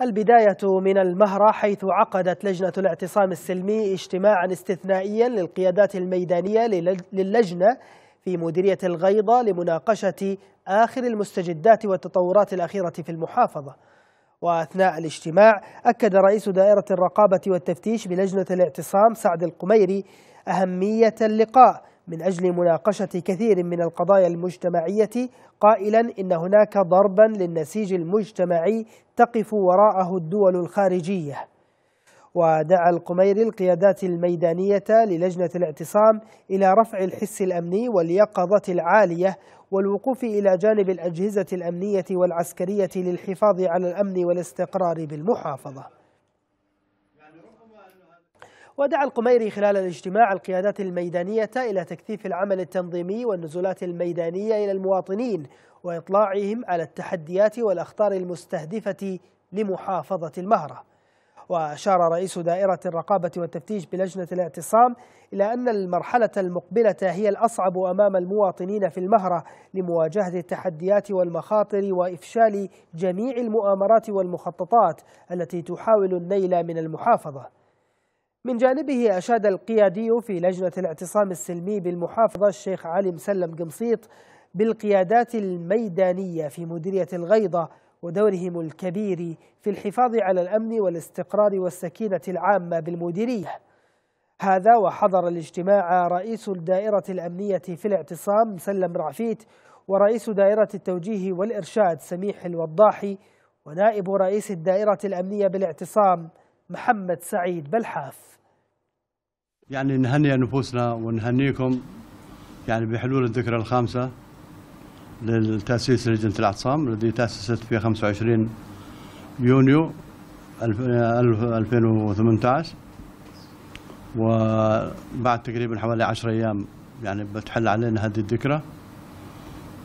البداية من المهرة حيث عقدت لجنة الاعتصام السلمي اجتماعا استثنائيا للقيادات الميدانية للجنة في مديرية الغيضة لمناقشة آخر المستجدات والتطورات الأخيرة في المحافظة وأثناء الاجتماع أكد رئيس دائرة الرقابة والتفتيش بلجنة الاعتصام سعد القميري أهمية اللقاء من أجل مناقشة كثير من القضايا المجتمعية قائلا إن هناك ضربا للنسيج المجتمعي تقف وراءه الدول الخارجية ودعا القميري القيادات الميدانية للجنة الاعتصام إلى رفع الحس الأمني واليقظة العالية والوقوف إلى جانب الأجهزة الأمنية والعسكرية للحفاظ على الأمن والاستقرار بالمحافظة ودعا القميري خلال الاجتماع القيادات الميدانية إلى تكثيف العمل التنظيمي والنزولات الميدانية إلى المواطنين وإطلاعهم على التحديات والأخطار المستهدفة لمحافظة المهرة وأشار رئيس دائرة الرقابة والتفتيش بلجنة الاعتصام إلى أن المرحلة المقبلة هي الأصعب أمام المواطنين في المهرة لمواجهة التحديات والمخاطر وإفشال جميع المؤامرات والمخططات التي تحاول النيل من المحافظة من جانبه أشاد القيادي في لجنة الاعتصام السلمي بالمحافظة الشيخ علي مسلم قمصيط بالقيادات الميدانية في مديرية الغيضة ودورهم الكبير في الحفاظ على الأمن والاستقرار والسكينة العامة بالمديرية هذا وحضر الاجتماع رئيس الدائرة الأمنية في الاعتصام مسلم رعفيت ورئيس دائرة التوجيه والإرشاد سميح الوضاحي ونائب رئيس الدائرة الأمنية بالاعتصام محمد سعيد بلحاف يعني نهني نفوسنا ونهنيكم يعني بحلول الذكرى الخامسة للتأسيس لجنة الاعتصام الذي تأسست في 25 يونيو 2018 وبعد تقريبا حوالي 10 أيام يعني بتحل علينا هذه الذكرى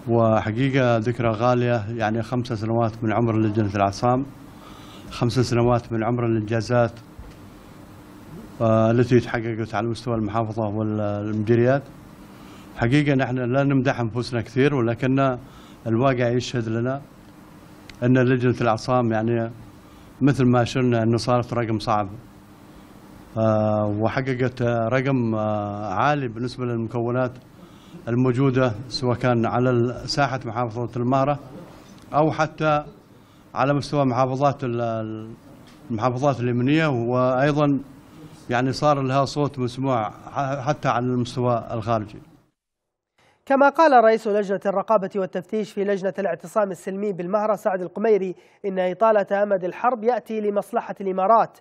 وحقيقة ذكرى غالية يعني خمسة سنوات من عمر لجنة الاعتصام خمسة سنوات من عمر الإنجازات التي تحققت على مستوى المحافظة والمديريات حقيقة نحن لا نمدح أنفسنا كثير ولكن الواقع يشهد لنا أن لجنة الأعصام يعني مثل ما شرنا أنه صارت رقم صعب آه، وحققت رقم آه، عالي بالنسبة للمكونات الموجودة سواء كان على ساحة محافظة المهرة أو حتى على مستوى محافظات المحافظات اليمنية وأيضا يعني صار لها صوت مسموع حتى على المستوى الخارجي كما قال رئيس لجنة الرقابة والتفتيش في لجنة الاعتصام السلمي بالمهرة سعد القميري إن إطالة أمد الحرب يأتي لمصلحة الإمارات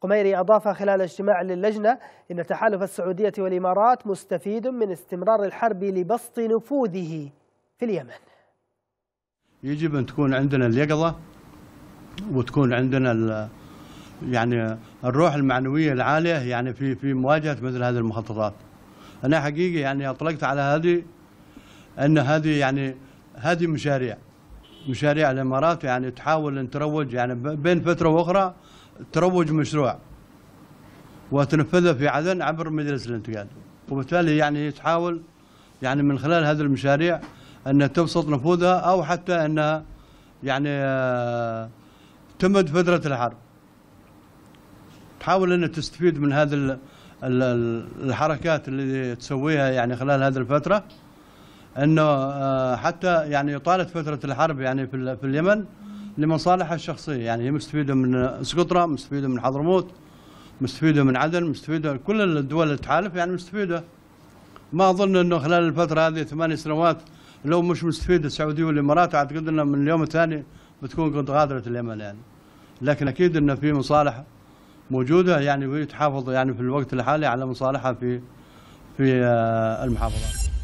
قميري أضاف خلال اجتماع للجنة إن تحالف السعودية والإمارات مستفيد من استمرار الحرب لبسط نفوذه في اليمن يجب أن تكون عندنا اليقظة وتكون عندنا يعني الروح المعنويه العاليه يعني في في مواجهه مثل هذه المخططات. انا حقيقه يعني اطلقت على هذه ان هذه يعني هذه مشاريع مشاريع الامارات يعني تحاول ان تروج يعني بين فتره واخرى تروج مشروع وتنفذه في عدن عبر مجلس الانتقال وبالتالي يعني تحاول يعني من خلال هذه المشاريع ان تبسط نفوذها او حتى انها يعني آه، تمد فتره الحرب حاول انها تستفيد من هذه الحركات اللي تسويها يعني خلال هذه الفترة أنه آه، حتى يعني طالت فترة الحرب يعني في اليمن لمصالحها الشخصية يعني هي مستفيدة من سقطرى مستفيدة من حضرموت مستفيدة من عدن مستفيدة كل الدول اللي تحالف يعني مستفيدة ما أظن أنه خلال الفترة هذه ثماني سنوات لو مش مستفيدة السعودية والإمارات أعتقد أنه من اليوم الثاني بتكون قد غادرت اليمن يعني لكن أكيد أنه في مصالح موجوده يعني تحافظ يعني في الوقت الحالي على مصالحها في في آه، المحافظات